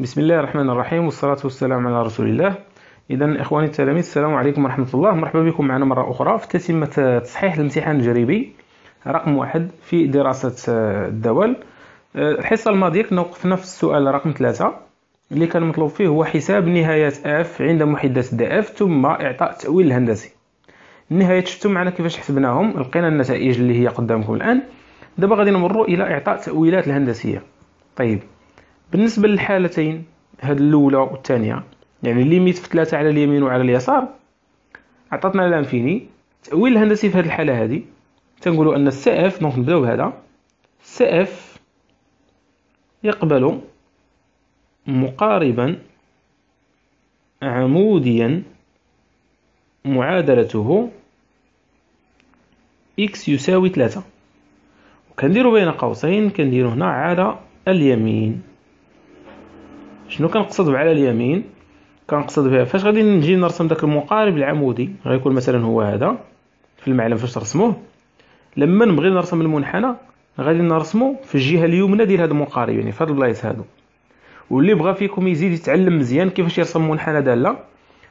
بسم الله الرحمن الرحيم والصلاة والسلام على رسول الله إذا إخواني التلاميذ السلام عليكم ورحمة الله مرحبا بكم معنا مرة أخرى في تتمة تصحيح الامتحان التجريبي رقم واحد في دراسة الدول الحصة الماضية كنا وقفنا في السؤال رقم ثلاثة اللي كان مطلوب فيه هو حساب نهاية اف عند محدث دي اف ثم إعطاء التأويل الهندسي النهاية شفتوا معنا كيفاش حسبناهم لقينا النتائج اللي هي قدامكم الآن دابا غادي نمروا إلى إعطاء التأويلات الهندسية طيب بالنسبه للحالتين هاد الاولى والثانيه يعني ليميت في ثلاثه على اليمين وعلى اليسار عطاتنا لانفيني التاويل الهندسي في هذه الحاله هذه تنقولوا ان السي اف دونك نبداو بهذا السي اف يقبل مقاربا عموديا معادلته x يساوي 3 وكنديروا بين قوسين كنديروا هنا على اليمين شنو كنقصد على اليمين كنقصد بها فاش غادي نجي نرسم داك المقارب العمودي غيكون مثلا هو هذا في المعلم فاش ترسموه لما نبغي نرسم المنحنى غادي نرسمو في الجهه اليمنى ديال هذا المقارب يعني في هاد البلايص هادو واللي بغى فيكم يزيد يتعلم مزيان كيفاش يرسم منحنى داله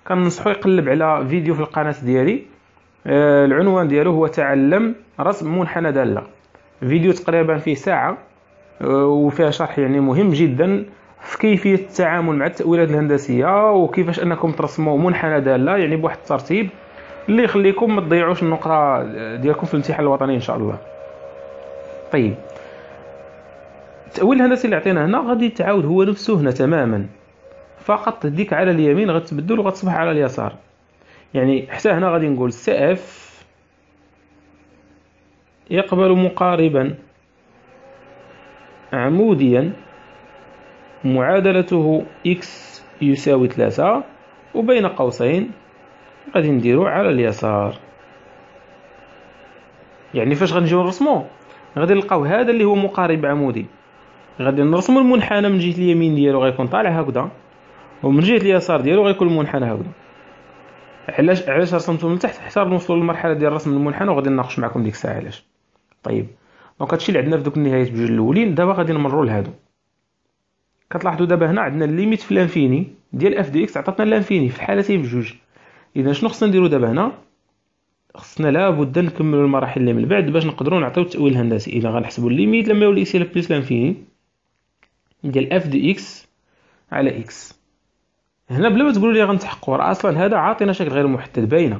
كننصحو يقلب على فيديو في القناه ديالي آه، العنوان ديالو هو تعلم رسم منحنى داله فيديو تقريبا فيه ساعه آه، وفيها شرح يعني مهم جدا في كيفيه التعامل مع التاويلات الهندسيه وكيفاش انكم ترسموا منحنى داله يعني بواحد الترتيب اللي يخليكم ما تضيعوش النقره ديالكم في الامتحان الوطني ان شاء الله طيب التاويل الهندسي اللي عطيناه هنا غادي يتعاود هو نفسه هنا تماما فقط ديك على اليمين غتبدل وغتصبح على اليسار يعني حتى هنا غادي نقول سي اف يقبل مقاربا عموديا معادلته إكس يساوي 3 وبين قوسين غادي نديرو على اليسار يعني فاش غنجيو نرسمو غادي نلقاو هذا اللي هو مقارب عمودي غادي نرسمو المنحنى من جهه اليمين ديالو غيكون طالع هكذا ومن جهه اليسار ديالو غيكون المنحنى هكذا علاش علاش رسمته من تحت حتى نوصلوا للمرحله ديال رسم المنحنى وغادي نناقش معكم ديك الساعه علاش طيب دونك هادشي اللي عندنا في دوك النهايات بجوج الاولين دابا غادي نمروا لهادو كتلاحظوا دابا هنا عندنا الليميت في الانفيني ديال اف دي اكس عطاتنا الانفيني في الحالتين بجوج اذا شنو خصنا نديرو دابا هنا خصنا لابد نكملو المراحل اللي من بعد باش نقدروا نعطيو التاويل الهندسي اذا غنحسبوا الليميت لما يولي سي بلس لانفيني ديال اف دي اكس على اكس هنا بلا ما تقولوا لي غنتحققوا راه اصلا هذا عاطينا شكل غير محدد باينه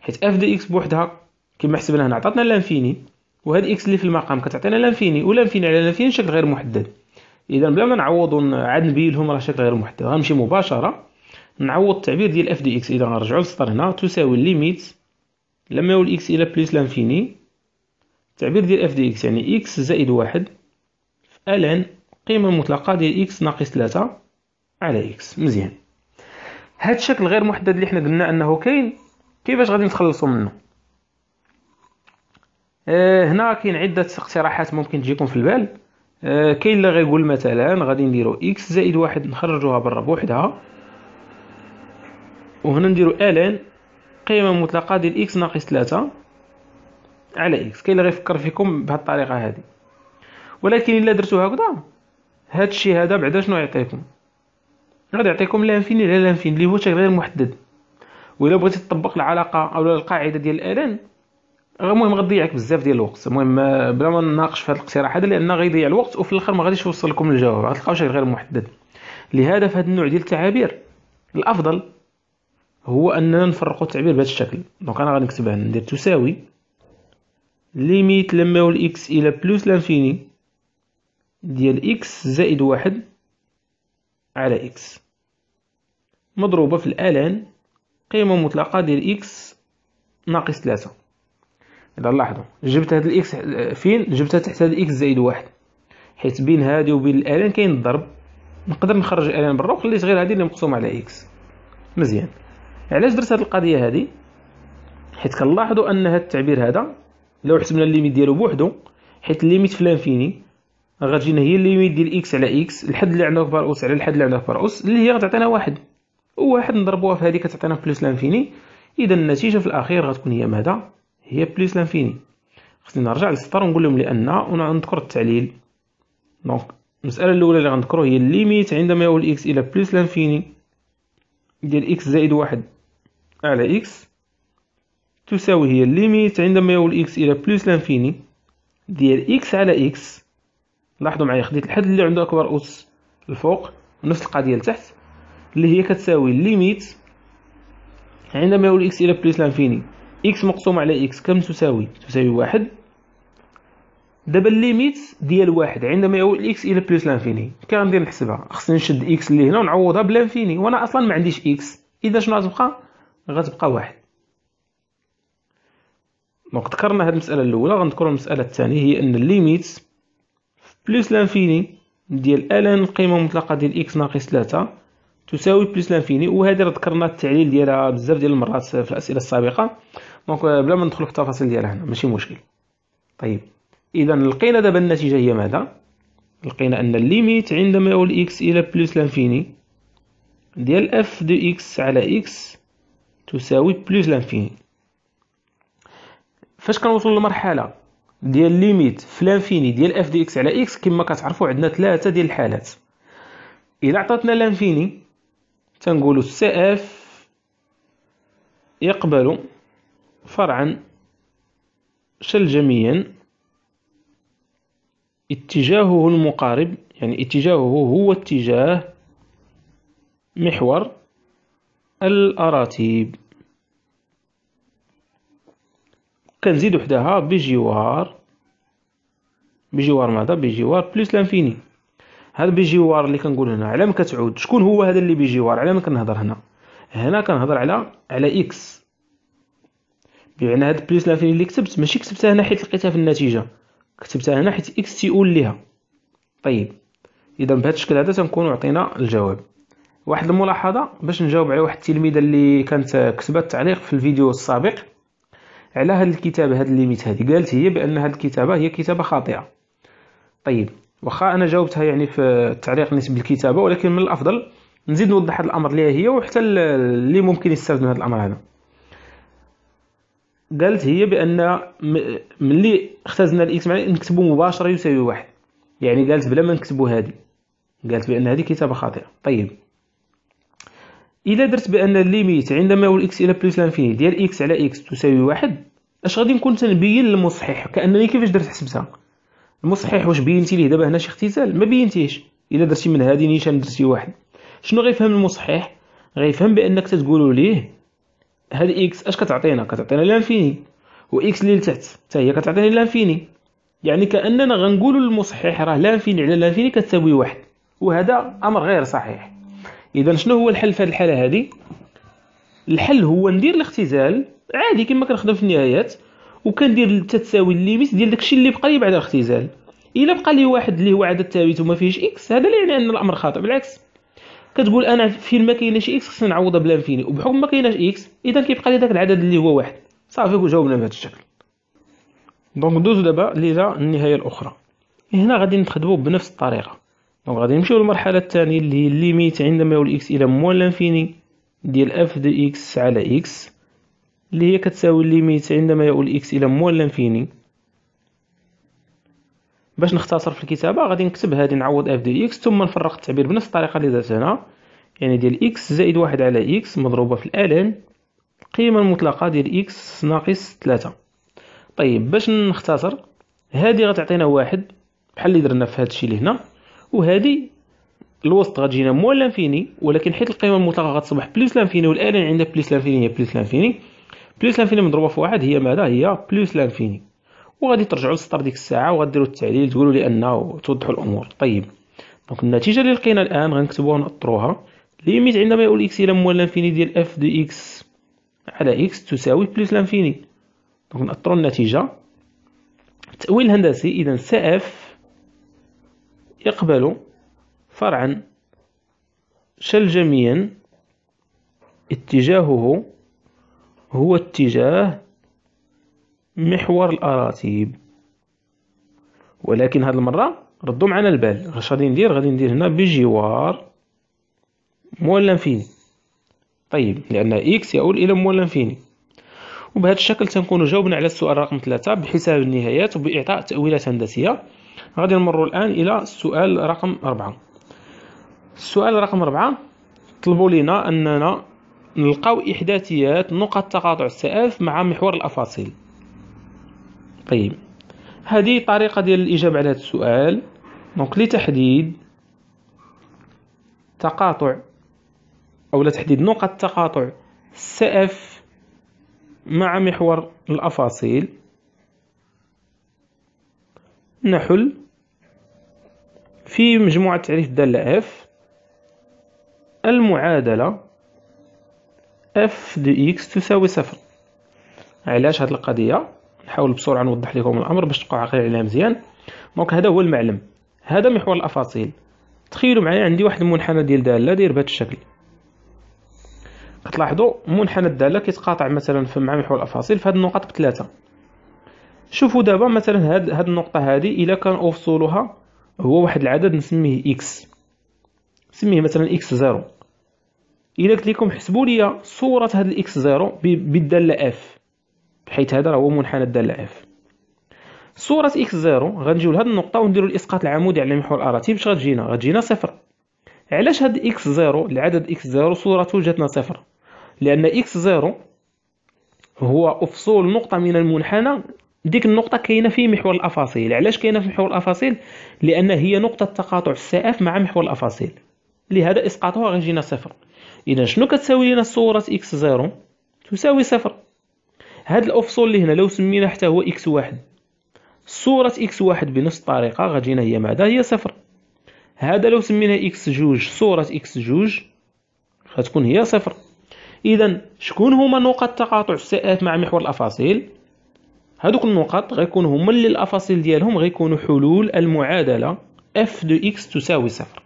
حيت اف دي اكس بوحدها كما حسبنا هنا عطاتنا لانفيني وهاد اكس اللي في المقام كتعطينا لانفيني ولانفيني على لانفيني شكل غير محدد اذا بلا ما نعوض عاد نبيلهم راه شكل غير محدد غنمشي مباشره نعوض التعبير ديال اف دي اكس اذا غنرجعو للسطر هنا تساوي ليميت لما يول اكس الى بليس لانفيني التعبير ديال اف دي اكس يعني اكس زائد واحد في الان القيمه المطلقه ديال اكس ناقص 3 على اكس مزيان هاد الشكل غير محدد اللي حنا قلنا انه كاين كيفاش غادي نتخلصوا منه آه، هنا كاين عده اقتراحات ممكن تجيكم في البال آه، كاين اللي غيقول مثلا غادي نديرو اكس زائد واحد نخرجوها برا بوحدها وهنا نديرو الان قيمه مطلقه ديال اكس ناقص ثلاثة على اكس كاين اللي غيفكر فيكم بهاد الطريقه هذه ولكن الا درتو هكذا هاد الشيء هذا بعدا شنو يعطيكم غادي يعطيكم لانفيني على لانفيني اللي هو شكل غير محدد وإلا بغيتي تطبق العلاقه او القاعده ديال الان المهم غتضيعك بزاف ديال الوقت المهم آه، بلا ما نناقش في هذا الاقتراح هذا لان غيضيع الوقت وفي الاخر ما غاديش يوصل لكم الجواب غتلقاو شيء غير محدد لهذا في هذا النوع ديال التعابير الافضل هو اننا نفرقوا التعبير بهذا الشكل دونك انا غنكتب ندير تساوي ليميت لما هو الاكس الى بلوس لانفيني ديال اكس زائد واحد على اكس مضروبه في الالان قيمه مطلقه ديال اكس ناقص ثلاثة إذا لاحظوا جبت هاد الإكس فين جبتها تحت هاد الإكس زائد واحد حيت بين هادي وبين الألين كاين الضرب نقدر نخرج الألين برا وخليت غير هادي اللي مقسومة على إكس مزيان علاش درت هاد القضية هادي حيت كنلاحظوا أن هاد التعبير هذا لو حسبنا الليميت ديالو بوحدو حيت الليميت في لانفيني غتجينا هي الليميت ديال إكس على إكس الحد اللي عندنا كبار بارأوس على الحد اللي عندنا كبار بارأوس اللي هي غتعطينا واحد وواحد نضربوها في هذه كتعطينا بلس لانفيني إذا النتيجة في الأخير غتكون هي ماذا هي بليس لانفيني خصني نرجع للسطر ونقول لهم لان ونذكر التعليل دونك المساله الاولى اللي غنذكرو هي الليميت عندما يؤول اكس الى بليس لانفيني ديال اكس زائد واحد على اكس تساوي هي الليميت عندما يؤول اكس الى بليس لانفيني ديال اكس على اكس لاحظوا معايا خديت الحد اللي عنده اكبر اس الفوق ونفس القضيه لتحت اللي هي كتساوي الليميت عندما يؤول اكس الى بليس لانفيني اكس مقسوم على اكس كم تساوي تساوي واحد دابا الليميت ديال واحد عندما يؤول الاكس الى بلس لانفيني غندير نحسبها خصني نشد اكس اللي هنا ونعوضها بلانفيني وانا اصلا ما عنديش اكس اذا شنو غتبقى غتبقى واحد دونك ذكرنا هذه المساله الاولى غنذكر المساله الثانيه هي ان الليميت بلس لانفيني ديال الان القيمه المطلقه ديال اكس ناقص 3 تساوي بلس لانفيني وهذه ذكرنا التعليل ديالها بزاف ديال المرات في الاسئله السابقه دونك آه، بلا ما ندخلو في التفاصيل ديالها هنا ماشي مشكل طيب اذا لقينا دابا النتيجه هي ماذا لقينا ان الليميت عندما يؤول اكس الى بلس لانفيني ديال اف دو اكس على اكس تساوي بلس لانفيني فاش كنوصل للمرحله ديال ليميت فلانفيني ديال اف دو اكس على اكس كما كتعرفوا عندنا ثلاثه ديال الحالات الا عطاتنا لانفيني تنقولوا سي اف يقبل فرعا شلجميا اتجاهه المقارب يعني اتجاهه هو اتجاه محور الأراتيب كنزيد وحدها بجوار بجوار ماذا بجوار بلس لانفيني هذا بجوار اللي كنقول هنا علام كتعود شكون هو هذا اللي بجوار علام كنهضر هنا هنا كنهضر على على اكس يعني هاد بليس لافين اللي كتبت ماشي كتبتها هنا حيت لقيتها في النتيجه كتبتها هنا حيت اكس تيول ليها طيب اذا بهذا الشكل هذا تنكونوا عطينا الجواب واحد الملاحظه باش نجاوب على واحد التلميذه اللي كانت كتبت تعليق في الفيديو السابق على هاد الكتابه هاد الليميت هادي قالت هي بان هاد الكتابه هي كتابه خاطئه طيب واخا انا جاوبتها يعني في التعليق بالنسبه للكتابه ولكن من الافضل نزيد نوضح هاد الامر ليها هي وحتى اللي ممكن يستافد من هاد الامر هذا قالت هي بان ملي اختزلنا الاكس معناها نكتبو مباشره يساوي واحد يعني قالت بلا ما نكتبو هادي قالت بان هذه كتابه خاطئه طيب الا درت بان الليميت عندما يول اكس الى بلس لانفيني ديال اكس على اكس تساوي واحد اش غادي نكون تنبين للمصحح كانني كيفاش درت حسبتها المصحح واش بينتي ليه دابا هنا شي اختزال ما بينتيش الا درتي من هذه نيشان درتي واحد شنو غيفهم المصحح غيفهم بانك تتقولوا ليه هاد اكس اش كتعطينا كتعطينا لانفيني واكس اللي لتحت حتى هي كتعطيني لانفيني يعني كاننا غنقولوا للمصحح راه لانفيني على لانفيني كتساوي واحد وهذا امر غير صحيح اذا شنو هو الحل في هذه الحاله هذه الحل هو ندير الاختزال عادي كما كنخدم في النهايات وكندير تتساوي الليميت ديال داكشي اللي بقى لي بعد الاختزال الا بقى لي واحد اللي هو عدد ثابت وما فيهش اكس هذا لا يعني ان الامر خاطئ بالعكس كتقول انا فين ما كايناش اكس خصني نعوضها انفيني وبحكم ما كايناش اكس اذا كيبقى لي داك العدد اللي هو واحد صافي وجاوبنا بهذا الشكل دونك ندوزو دابا ليلا النهايه الاخرى هنا غادي نخدمو بنفس الطريقه دونك غادي نمشيو للمرحله الثانيه اللي هي ليميت عندما يول اكس الى موان الانفيني ديال اف دو اكس على اكس اللي هي كتساوي ليميت عندما يؤول اكس الى موان الانفيني باش نختصر في الكتابه غادي نكتب هادي نعوض اف دو اكس ثم نفرق التعبير بنفس الطريقه اللي درت هنا يعني ديال اكس زائد واحد على اكس مضروبه في الالان القيمه المطلقه ديال اكس ناقص ثلاثة طيب باش نختصر هادي غتعطينا واحد بحال اللي درنا في هادشي اللي هنا وهادي الوسط غتجينا موال لانفيني ولكن حيت القيمه المطلقه غتصبح بليس لانفيني والالان عندها بليس لانفيني هي بليس لانفيني بليس لانفيني مضروبه في واحد هي ماذا هي بليس لانفيني وغادي ترجعوا للسطر ديك الساعه وغديروا التعديل تقولوا لي انه توضحوا الامور طيب دونك النتيجه اللي لقينا الان غنكتبوها ونأطروها ليميت عندما يقول اكس الى موال لانفيني ديال اف دو اكس على اكس تساوي بلس لانفيني دونك نأطروا النتيجه التأويل الهندسي اذا س اف يقبل فرعا شل جميعا اتجاهه هو اتجاه محور الاراتيب ولكن هذه المره ردوا معنا البال اش غادي ندير غادي ندير هنا بجوار مول فيني طيب لان اكس يؤول الى مول فيني وبهذا الشكل تنكون جاوبنا على السؤال رقم ثلاثة بحساب النهايات وبإعطاء تأويلات هندسية غادي نمر الآن إلى السؤال رقم أربعة السؤال رقم أربعة طلبوا لنا أننا نلقاو إحداثيات نقط تقاطع السائف مع محور الأفاصيل طيب هذه طريقة ديال الإجابة على هذا السؤال دونك لتحديد تقاطع أو لتحديد نقط تقاطع السقف مع محور الأفاصيل نحل في مجموعة تعريف الدالة F المعادلة F دو اكس تساوي صفر علاش هاد القضية نحاول بسرعه نوضح لكم الامر باش تبقاو عاقلين عليها مزيان دونك هذا هو المعلم هذا محور الافاصيل تخيلوا معايا عندي واحد المنحنى ديال داله داير بهذا الشكل كتلاحظوا منحنى الداله كيتقاطع مثلا في مع محور الافاصيل في هذه النقط بثلاثه شوفوا دابا مثلا هاد, هاد النقطه هذه الا كان اوفصولها هو واحد العدد نسميه اكس نسميه مثلا اكس زيرو الا قلت لكم حسبوا لي صوره هاد الاكس زيرو بالداله اف حيت هذا هو منحنى الداله اف صورة اكس زيرو غنجيو لهاد النقطة ونديرو الإسقاط العمودي على محور الأراتي باش غتجينا غتجينا صفر علاش هاد اكس زيرو العدد اكس زيرو صورته جاتنا صفر لأن اكس زيرو هو أفصول نقطة من المنحنى ديك النقطة كاينة في محور الأفاصيل علاش كاينة في محور الأفاصيل لأن هي نقطة تقاطع اف مع محور الأفاصيل لهذا إسقاطها غيجينا صفر إذا شنو كتساوي لنا صورة اكس زيرو تساوي صفر هاد الاوفسول اللي هنا لو سمينا حتى هو اكس واحد صورة اكس واحد بنفس الطريقة غتجينا هي ماذا هي صفر هذا لو سمينا اكس جوج صورة اكس جوج غتكون هي صفر اذا شكون هما نقط تقاطع الساءات مع محور الافاصيل هذوك النقط غيكونوا هما اللي الافاصيل ديالهم غيكونوا حلول المعادله اف دو اكس تساوي صفر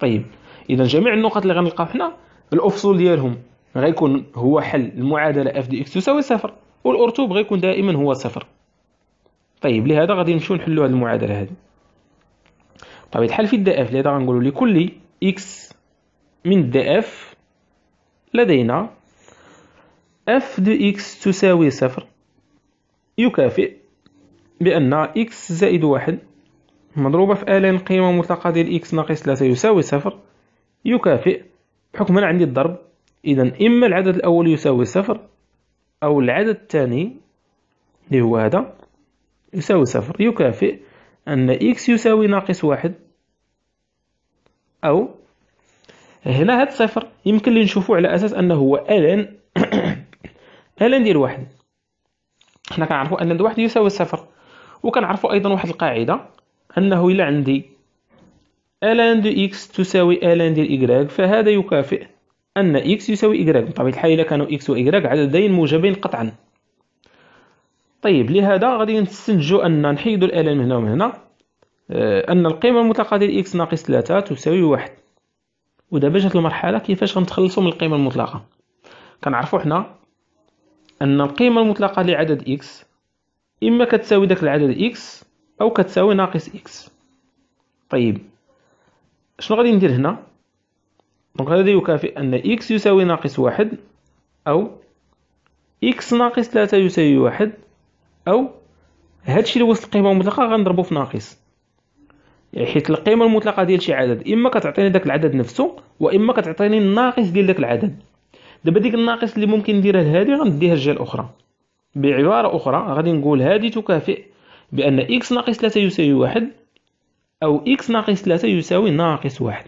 طيب اذا جميع النقط اللي غنلقاو حنا الافصول ديالهم غيكون هو حل المعادله اف دي اكس تساوي صفر والارتوب غيكون دائما هو صفر طيب لهذا غادي نمشيو نحلو هذه المعادله هذه طيب الحال في الدي اف لهذا غنقولوا لكل اكس من الدي اف لدينا اف دو اكس تساوي صفر يكافئ بان اكس زائد واحد مضروبه في الان قيمه مطلقه ديال اكس ناقص ثلاثة يساوي صفر يكافئ بحكم انا عندي الضرب إذا إما العدد الأول يساوي صفر أو العدد الثاني اللي هو هذا يساوي صفر يكافئ أن إكس يساوي ناقص واحد أو هنا هاد صفر يمكن لي نشوفو على أساس أنه هو ألن ألن ديال واحد حنا كنعرفو أن واحد يساوي صفر وكنعرفو أيضا واحد القاعدة أنه إلا عندي ألن دو إكس تساوي ألن ديال إكراك فهذا يكافئ أن إكس يساوي إكراك بطبيعة الحال الا كانوا إكس وإكراك عددين موجبين قطعا طيب لهذا غادي نستنتجو أن نحيدوا الآلة من هنا ومن هنا آه، أن القيمة المطلقة ديال إكس ناقص ثلاثة تساوي واحد ودابا جات المرحلة كيفاش غنتخلصوا من القيمة المطلقة كنعرفوا حنا أن القيمة المطلقة لعدد إكس إما كتساوي داك العدد إكس أو كتساوي ناقص إكس طيب شنو غادي ندير هنا دونك هذا يكافئ أن إكس يساوي ناقص واحد أو إكس ناقص ثلاثة يساوي واحد أو هادشي اللي وسط القيمة المطلقة غنضربو في ناقص يعني حيت القيمة المطلقة ديال شي عدد إما كتعطيني داك العدد نفسه وإما كتعطيني الناقص ديال داك العدد دابا ديك الناقص اللي ممكن نديرها لهادي غنديها للجهة الأخرى بعبارة أخرى غادي نقول هادي تكافئ بأن إكس ناقص ثلاثة يساوي واحد أو إكس ناقص ثلاثة يساوي ناقص واحد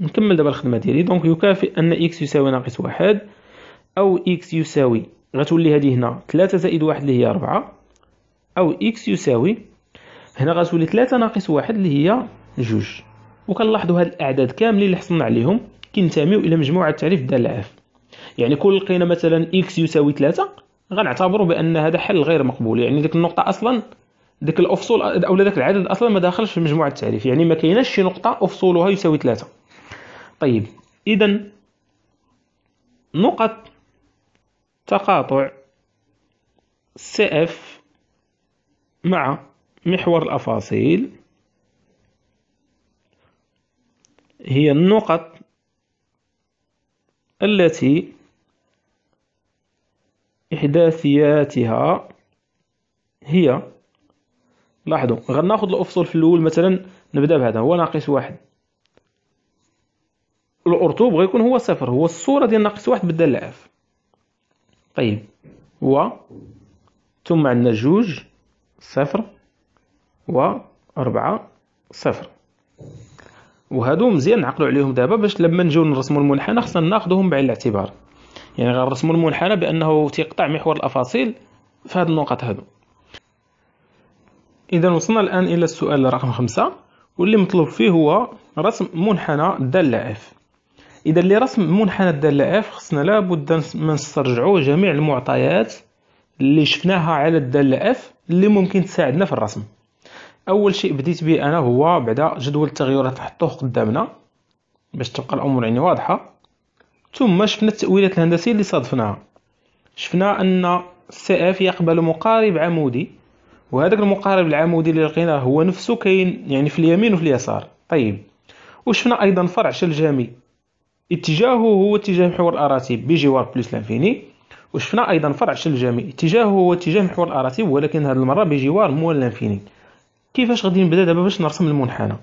نكمل دابا الخدمه ديالي دونك يكافئ ان اكس يساوي ناقص واحد او اكس يساوي غتولي هذه هنا ثلاثة زائد واحد اللي هي أربعة او اكس يساوي هنا غتولي ثلاثة ناقص واحد اللي هي جوج وكنلاحظوا هاد الاعداد كاملين اللي حصلنا عليهم كينتميو الى مجموعه تعريف دال العاف يعني كل لقينا مثلا اكس يساوي ثلاثة غنعتبروا بان هذا حل غير مقبول يعني ديك النقطه اصلا ديك الافصول او داك العدد اصلا ما داخلش في مجموعه التعريف يعني ما كايناش شي نقطه افصولها يساوي ثلاثة طيب إذا نقط تقاطع CF مع محور الأفاصيل هي النقط التي إحداثياتها هي لاحظوا غناخذ الأفصل في الأول مثلا نبدأ بهذا هو ناقص واحد الارطوب غيكون هو صفر هو الصوره ديال ناقص واحد بدال العاف طيب و ثم عندنا جوج صفر و أربعة صفر وهادو مزيان نعقلوا عليهم دابا باش لما نجيو نرسموا المنحنى خصنا ناخذهم بعين الاعتبار يعني غنرسموا المنحنى بانه تيقطع محور الافاصيل في هاد النقط هادو اذا وصلنا الان الى السؤال رقم خمسة واللي مطلوب فيه هو رسم منحنى دال اف اذا لرسم منحنى الداله اف خصنا لابد من نسترجعوا جميع المعطيات اللي شفناها على الداله اف اللي ممكن تساعدنا في الرسم اول شيء بديت به انا هو بعدا جدول التغيرات نحطوه قدامنا باش تبقى الامور يعني واضحه ثم شفنا التاويلات الهندسيه اللي صادفناها شفنا ان سي اف يقبل مقارب عمودي وهذاك المقارب العمودي اللي لقيناه هو نفسه كاين يعني في اليمين وفي اليسار طيب وشفنا ايضا فرع شلجامي اتجاهه هو اتجاه محور الاراتيب بجوار بلس لانفيني وشفنا ايضا فرع شل جامعي اتجاهه هو اتجاه محور الاراتيب ولكن هذه المره بجوار مول لانفيني كيفاش غادي نبدا دابا باش نرسم المنحنى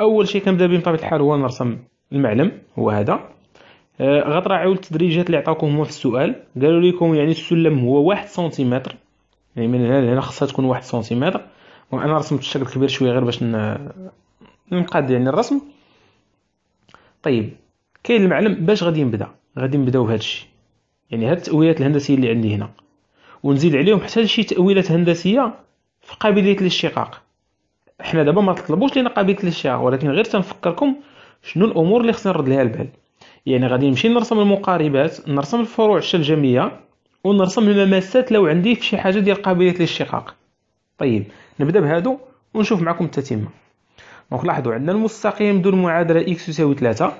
اول شيء كنبدا به بطبيعه الحال هو نرسم المعلم هو هذا آه غتراعيو التدريجات اللي عطاكم هما في السؤال قالوا لكم يعني السلم هو واحد سنتيمتر يعني من هنا لهنا خصها تكون واحد سنتيمتر وانا رسمت الشكل كبير شويه غير باش نقاد يعني الرسم طيب كاين المعلم باش غادي نبدا غادي نبداو بهذا الشيء يعني هاد التأويلات الهندسية اللي عندي هنا ونزيد عليهم حتى شي تأويلات هندسية في قابلية الاشتقاق حنا دابا ما تطلبوش لينا قابلية الاشتقاق ولكن غير تنفكركم شنو الامور اللي خصنا نرد ليها البال يعني غادي نمشي نرسم المقاربات نرسم الفروع الشلجميه ونرسم المماسات لو عندي في شي حاجه ديال قابليه الاشتقاق طيب نبدا بهادو ونشوف معكم التتمه دونك لاحظوا عندنا المستقيم دون المعادله اكس يساوي 3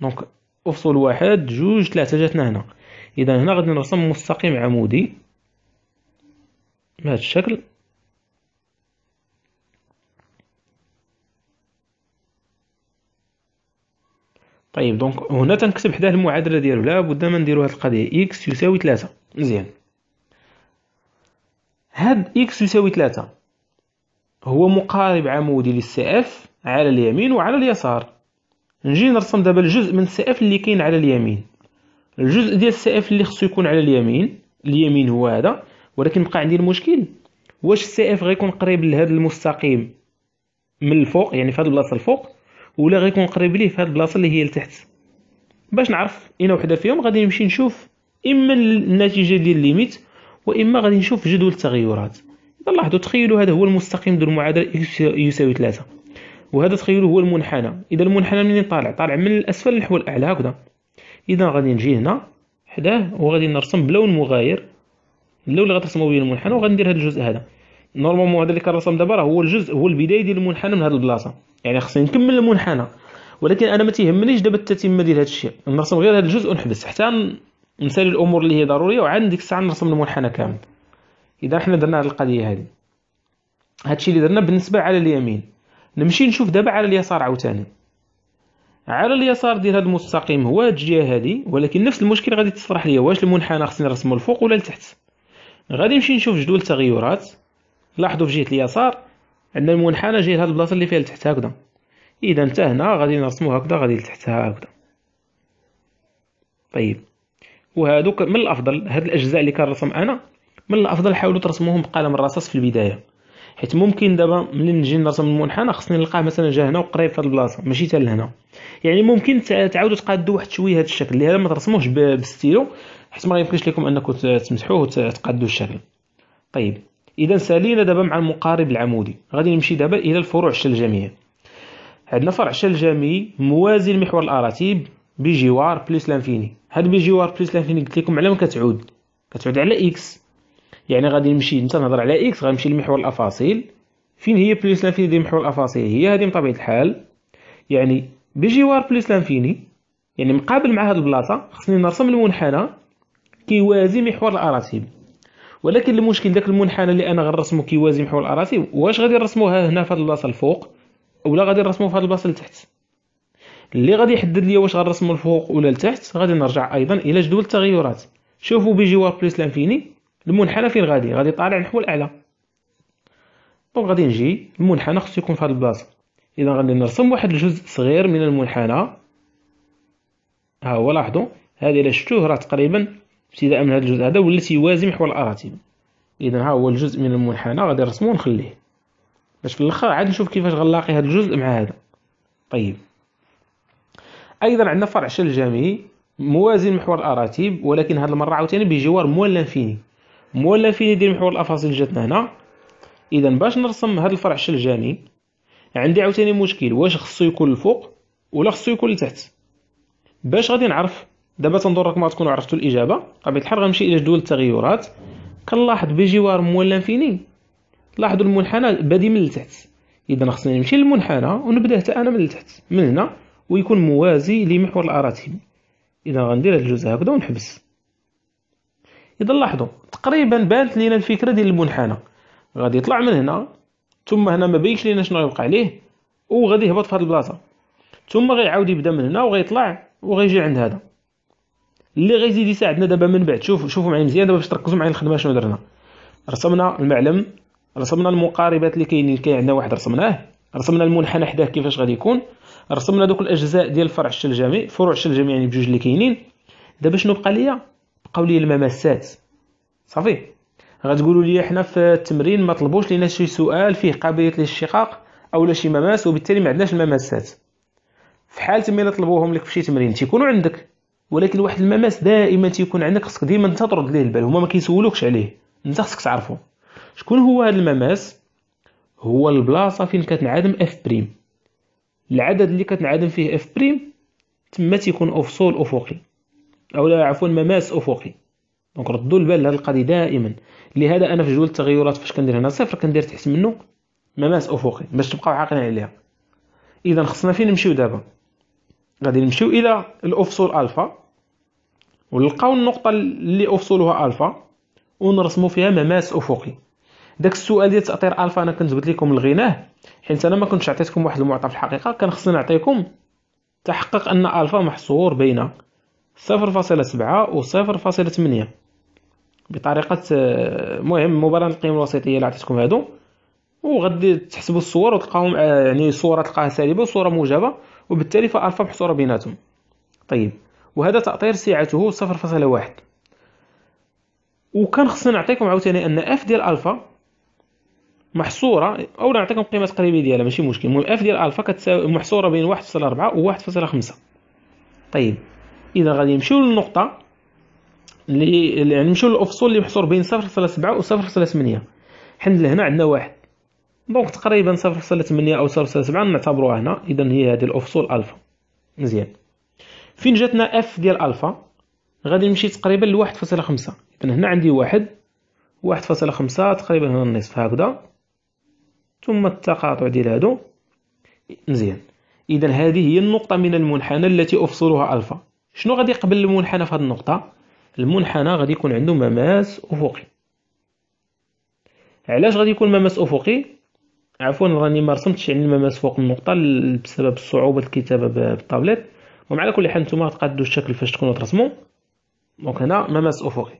دونك افصل واحد جوج ثلاثة جاتنا هنا اذا هنا غادي نرسم مستقيم عمودي بهذا الشكل طيب دونك هنا تنكتب حداه المعادله ديالو لابد ما نديرو هاد القضيه اكس يساوي 3 مزيان هاد اكس يساوي 3 هو مقارب عمودي للسي اف على اليمين وعلى اليسار نجي نرسم دابا الجزء من السي اف اللي كاين على اليمين الجزء ديال السي اف اللي خصو يكون على اليمين اليمين هو هذا ولكن بقى عندي المشكل واش السي اف غيكون قريب لهذا المستقيم من الفوق يعني في هذه البلاصه الفوق ولا غيكون قريب ليه في هذه البلاصه اللي هي لتحت باش نعرف اين وحده فيهم غادي نمشي نشوف اما النتيجه ديال ليميت واما غادي نشوف جدول التغيرات اذا لاحظوا تخيلوا هذا هو المستقيم ديال المعادله يساوي 3 وهذا تخيلوا هو المنحنى اذا المنحنى منين طالع طالع من الاسفل نحو الاعلى هكذا اذا غادي نجي هنا حداه وغادي نرسم بلون مغاير اللون اللي غترسمو به المنحنى وغندير هذا الجزء هذا نورمالمون هذا اللي كنرسم دابا راه هو الجزء هو البدايه ديال المنحنى من هذه البلاصه يعني خصني نكمل المنحنى ولكن انا ما تيهمنيش دابا التتمه ديال هذا الشيء نرسم غير هذا الجزء ونحبس حتى نسالي الامور اللي هي ضروريه وعاد ديك الساعه نرسم المنحنى كامل اذا حنا درنا هذه القضيه هذه هادشي اللي درنا بالنسبه على اليمين نمشي نشوف دابا على اليسار عاوتاني على اليسار ديال هذا المستقيم هو هاد الجهه هذه ولكن نفس المشكل غادي تصرح ليا واش المنحنى خصني نرسمو الفوق ولا لتحت غادي نمشي نشوف جدول التغيرات لاحظوا في جهه اليسار عندنا المنحنى جاي لهاد البلاصه اللي فيها لتحت هكذا اذا حتى هنا غادي نرسمو هكذا غادي لتحت هكذا طيب وهادوك من الافضل هاد الاجزاء اللي كنرسم انا من الافضل حاولوا ترسموهم بقلم الرصاص في البدايه حيت ممكن دابا ملي نجي نرسم المنحنى خصني نلقاه مثلا جا هنا وقريب في هاد البلاصه ماشي حتى لهنا يعني ممكن تعاودوا تقادوا واحد شويه هاد الشكل لهذا ما ترسموش بالستيلو حيت ما يمكنش لكم انكم تمسحوه وتقادوا الشكل طيب اذا سالينا دابا مع المقارب العمودي غادي نمشي دابا الى الفروع الجامعي عندنا فرع جامعي موازي لمحور الاراتيب بجوار بليس لانفيني هاد بجوار بليس لانفيني قلت لكم على ما كتعود كتعود على اكس يعني غادي نمشي انت نهضر على اكس غنمشي لمحور الافاصيل فين هي بليس لانفيني ديال محور الافاصيل هي هذه بطبيعه الحال يعني بجوار بليس لانفيني يعني مقابل مع هاد البلاصه خصني نرسم المنحنى كيوازي محور الاراتيب ولكن المشكل داك المنحنى اللي انا غنرسمو كيوازي محور الاراتيب واش غادي نرسموها هنا في هذه البلاصه الفوق ولا غادي نرسموها في هذه البلاصه التحت اللي غادي يحدد ليا واش غنرسمو الفوق ولا التحت غادي نرجع ايضا الى جدول التغيرات شوفوا بجوار بليس لانفيني المنحنى فين غادي غادي طالع نحو الاعلى دونك غادي نجي المنحنى خصو يكون في البلاصه اذا غادي نرسم واحد الجزء صغير من المنحنى ها هو لاحظوا هذه الا شفتوه راه تقريبا ابتداء من هذا الجزء هذا ولا تيوازي محور الاراتيب اذا ها هو الجزء من المنحنى غادي نرسمو ونخليه باش في الاخر عاد نشوف كيفاش غنلاقي هذا الجزء مع هذا طيب ايضا عندنا فرع شل جامعي موازي محور الاراتيب ولكن هذه المره عاوتاني بجوار مول انفيني مولفين يدير محور الافاصيل جاتنا هنا اذا باش نرسم هذا الفرع الشلجاني عندي عاوتاني مشكل واش خصو يكون الفوق ولا خصو يكون لتحت باش غادي نعرف دابا تنظرك راكم غتكونوا عرفتوا الاجابه بطبيعه الحال غنمشي الى جدول التغيرات كنلاحظ بجوار مولا فيني لاحظوا المنحنى بادي من لتحت اذا خصني نمشي للمنحنى ونبدا حتى انا من لتحت من هنا ويكون موازي لمحور الاراتب اذا غندير هاد الجزء هكذا ونحبس اذا لاحظوا تقريبا بانت لينا الفكره ديال المنحنى غادي يطلع من هنا ثم هنا ما بينش لينا شنو غيوقع ليه وغادي يهبط في هذه البلاصه ثم غيعاود يبدا من هنا وغيطلع وغيجي عند هذا اللي غيزيد يساعدنا دابا من بعد شوف شوفوا معايا مزيان دابا باش تركزوا معايا الخدمه شنو درنا رسمنا المعلم رسمنا المقاربات اللي كاينين كاين عندنا واحد رسمناه رسمنا المنحنى حداه كيفاش غادي يكون رسمنا دوك الاجزاء ديال الفرع الشلجمي فروع الشلجمي يعني بجوج اللي كاينين دابا شنو بقى ليا بقاو ليا المماسات صافي غتقولوا لي حنا في التمرين ما طلبوش لينا شي سؤال فيه قابليه للاشتقاق اولا شي مماس وبالتالي ما عندناش المماسات في حاله ما طلبوهم لك في شي تمرين تيكونوا عندك ولكن واحد المماس دائما تيكون عندك خصك ديما انت ترد ليه البال هما ما كيسولوكش عليه انت خصك تعرفو شكون هو هذا المماس هو البلاصه فين كتنعدم اف بريم العدد اللي كتنعدم فيه اف بريم تما تيكون افصول افقي او لا عفوا مماس افقي دونك ردوا البال لهاد القضيه دائما لهذا انا في جدول التغيرات فاش كندير هنا صفر كندير تحت منه مماس افقي باش تبقاو عاقلين عليها اذا خصنا فين نمشيو دابا غادي نمشيو الى الافصول الفا ونلقاو النقطه اللي افصولها الفا ونرسمو فيها مماس افقي داك السؤال ديال تاطير الفا انا كنت قلت لكم لغيناه حيت انا ما كنتش عطيتكم واحد المعطى في الحقيقه كان خصني نعطيكم تحقق ان الفا محصور بين 0.7 و 0.8 بطريقه المهم آه، مباراه القيم الوسطيه اللي عطيتكم هادو وغادي تحسبوا الصور وتلقاهم آه، يعني صوره تلقاها سالبه وصوره موجبه وبالتالي فالفا محصوره بيناتهم طيب وهذا تأطير سعته 0.1 وكان خصنا نعطيكم عاوتاني ان اف ديال الفا محصوره او نعطيكم قيمه تقريبيه ديالها ماشي مشكل المهم اف ديال الفا كتساوي محصوره بين 1.4 و 1.5 طيب اذا غادي نمشيو للنقطه اللي يعني نمشيو للافصول اللي محصور بين 0.7 و 0.8 حنا لهنا عندنا واحد دونك تقريبا 0.8 او 0.7 نعتبروها هنا اذا هي هذه الافصول الفا مزيان فين جاتنا اف ديال الفا غادي نمشي تقريبا ل 1.5 اذا هنا عندي واحد 1.5 تقريبا هنا النصف هكذا ثم التقاطع ديال هادو مزيان اذا هذه هي النقطه من المنحنى التي افصلها الفا شنو غادي يقبل المنحنى في هذه النقطه المنحنى غادي يكون عنده مماس افقي علاش غادي يكون مماس افقي عفوا راني ما رسمتش يعني المماس فوق النقطه بسبب صعوبه الكتابه بالطابليت ومع كل حال نتوما تقادوا الشكل فاش تكونوا ترسموا دونك هنا مماس افقي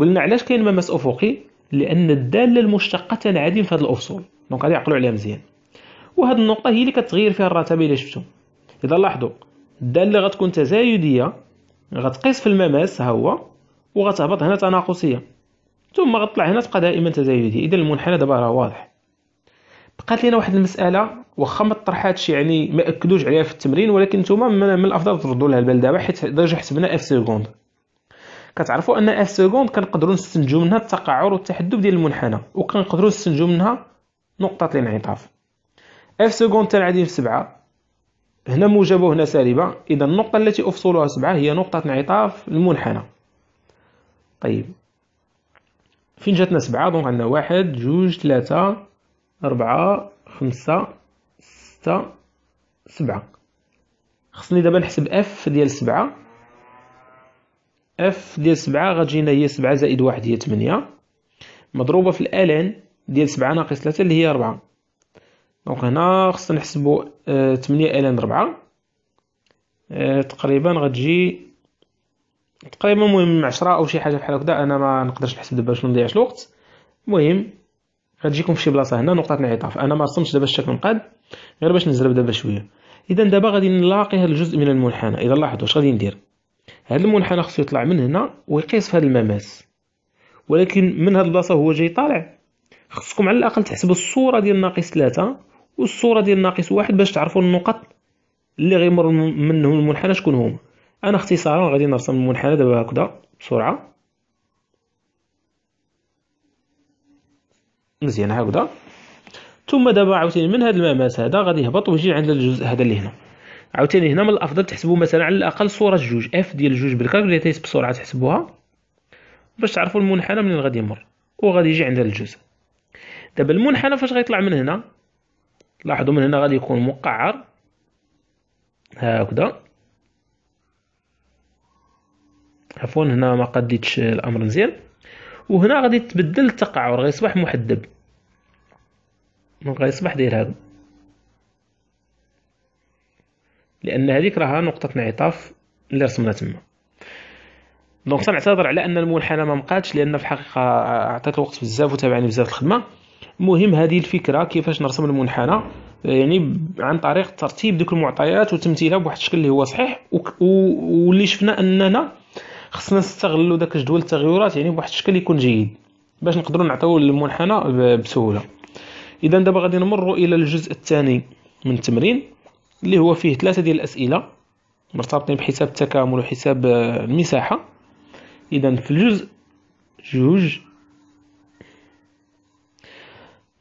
قلنا علاش كاين مماس افقي لان الداله المشتقه تنعدم في هذه الافصول دونك غادي يعقلوا عليها مزيان وهذه النقطه هي اللي كتغير فيها الرتبه الا شفتوا اذا لاحظوا الداله غتكون تزايديه غتقيس في المماس ها هو وغتهبط هنا تناقصيه ثم غتطلع هنا تبقى دائما تزايديه اذا المنحنى دابا راه واضح بقات لينا واحد المساله واخا ما طرحاتش يعني ما اكدوش عليها في التمرين ولكن نتوما من الافضل تردوا لها البال دابا حيت درجه حسبنا اف سكوند كتعرفوا ان اف سكوند كنقدروا نستنتجوا منها التقعر والتحدب ديال المنحنى وكنقدروا نستنتجوا منها نقطه الانعطاف اف سكوند تنعدي في 7 هنا موجبة وهنا سالبة إذا النقطة التي أفصلها سبعة هي نقطة انعطاف المنحنى طيب فين جاتنا سبعة دونك عندنا واحد جوج ثلاثة أربعة خمسة ستة سبعة خصني دابا نحسب اف ديال سبعة اف ديال سبعة غتجينا هي سبعة زائد واحد هي تمنية مضروبة في الألان ديال سبعة ناقص ثلاثة اللي هي ربعة دونك هنا خصنا نحسبو آه، تمنية إلى ربعة آه، تقريبا غتجي تقريبا المهم عشرة او شي حاجه بحال هكدا انا ما نقدرش نحسب دابا باش منضيعش الوقت المهم غتجيكم فشي بلاصه هنا نقطه انعطاف انا ما رسمتش دابا الشكل مقاد غير باش نزرب دابا شويه اذا دابا غادي نلاقي هاد الجزء من المنحنى اذا لاحظوا واش غادي ندير هاد المنحنى خصو يطلع من هنا ويقيس في هاد المماس ولكن من هاد البلاصه هو جاي طالع خصكم على الاقل تحسبوا الصوره ديال ناقص ثلاثة والصوره ديال ناقص واحد باش تعرفوا النقط اللي غيمر منهم المنحنى شكون هما انا اختصارا غادي نرسم المنحنى دابا هكذا بسرعه مزيان هكذا ثم دابا عاوتاني من هذا المماس هذا غادي يهبط ويجي عند الجزء هذا اللي هنا عاوتاني هنا من الافضل تحسبوا مثلا على الاقل صوره جوج اف ديال جوج بالكالكوليتيس بسرعه تحسبوها باش تعرفوا المنحنى منين غادي يمر وغادي يجي عند الجزء دابا المنحنى فاش غيطلع من هنا لاحظوا من هنا غادي يكون مقعر هكذا عفوا هنا ما قديتش الامر مزيان وهنا غادي تبدل التقعر غيصبح محدب غيصبح داير هذا لان هذيك راها نقطه انعطاف اللي رسمنا تما دونك سنعتذر على ان المنحنى ما مقادش لان في الحقيقه عطيت الوقت بزاف وتابعني بزاف الخدمه مهم هذه الفكره كيفاش نرسم المنحنى آه، يعني عن طريق ترتيب ديك المعطيات وتمثيلها بواحد الشكل اللي هو صحيح واللي شفنا اننا خصنا نستغلوا داك جدول التغيرات يعني بواحد الشكل يكون جيد باش نقدروا نعطيو المنحنى بسهوله اذا دابا غادي نمروا الى الجزء الثاني من التمرين اللي هو فيه ثلاثه ديال الاسئله مرتبطين بحساب التكامل وحساب آه، المساحه اذا في الجزء جوج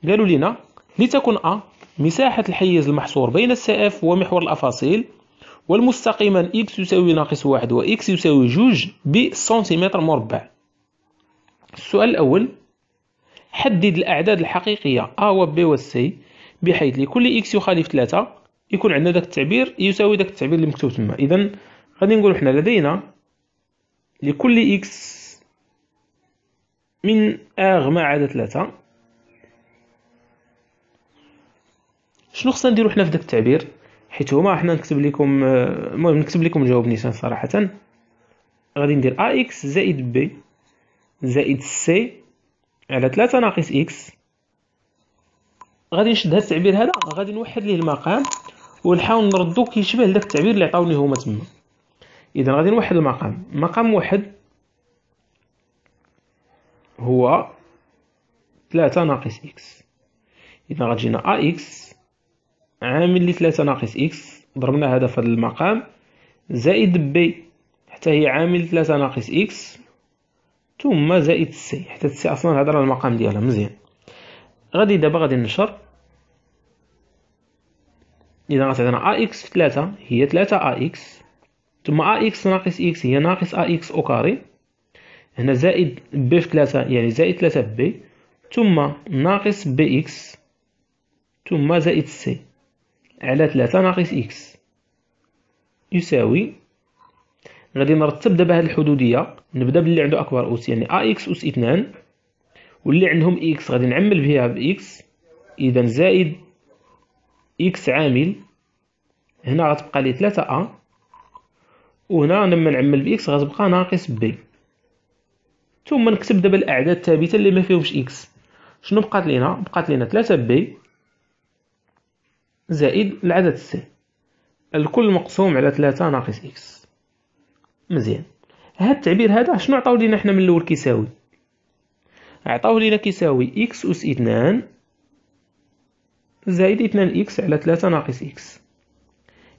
قالوا لنا لتكن أ آه، مساحة الحيز المحصور بين السائف ومحور الأفاصيل والمستقيمان إكس يساوي ناقص واحد و x يساوي جوج بسنتيمتر مربع السؤال الأول حدد الأعداد الحقيقية أ و ب و سي بحيث لكل إكس يخالف ثلاثة يكون عندنا داك التعبير يساوي داك التعبير اللي مكتوب تما إذا غادي نقولو حنا لدينا لكل إكس من أغمى عدا ثلاثة شنو خصنا نديرو حنا في داك التعبير حيت هما حنا نكتب لكم آه، المهم نكتب لكم جواب نيشان صراحه غادي ندير ا اكس زائد بي زائد سي على 3 ناقص اكس غادي نشد هذا التعبير هذا غادي نوحد ليه المقام ونحاول نردو كيشبه لذاك التعبير اللي عطاوني هما تما اذا غادي نوحد المقام مقام واحد هو 3 ناقص اكس اذا غتجينا ا اكس عامل لي ثلاثة ناقص إكس ضربنا هذا في المقام زائد بي حتى هي عامل ثلاثة ناقص إكس ثم زائد سي حتى سي أصلا هذا راه المقام ديالها مزيان غادي دابا غادي نشر إذا غتعطينا أ إكس في ثلاثة هي ثلاثة أ إكس ثم أ إكس ناقص إكس هي ناقص أ إكس أو كاري هنا زائد بي في ثلاثة يعني زائد ثلاثة بي ثم ناقص بي إكس ثم زائد سي على ثلاثة ناقص إكس يساوي غادي نرتب دابا هاد الحدودية نبدا باللي عنده أكبر أوس يعني أ إكس أوس اثنان واللي عندهم إكس غادي نعمل بها بإكس إذا زائد إكس عامل هنا غتبقى لي ثلاثة أ وهنا لما نعمل بإكس غتبقى ناقص بي ثم نكتب دابا الأعداد الثابتة اللي ما فيهمش إكس شنو بقات لينا بقات لينا ثلاثة بي زائد العدد سي الكل مقسوم على 3 ناقص اكس مزيان هذا التعبير هذا شنو عطاو لينا حنا من الاول كيساوي عطاو لينا كيساوي اكس اس 2 زائد 2 اكس على 3 ناقص اكس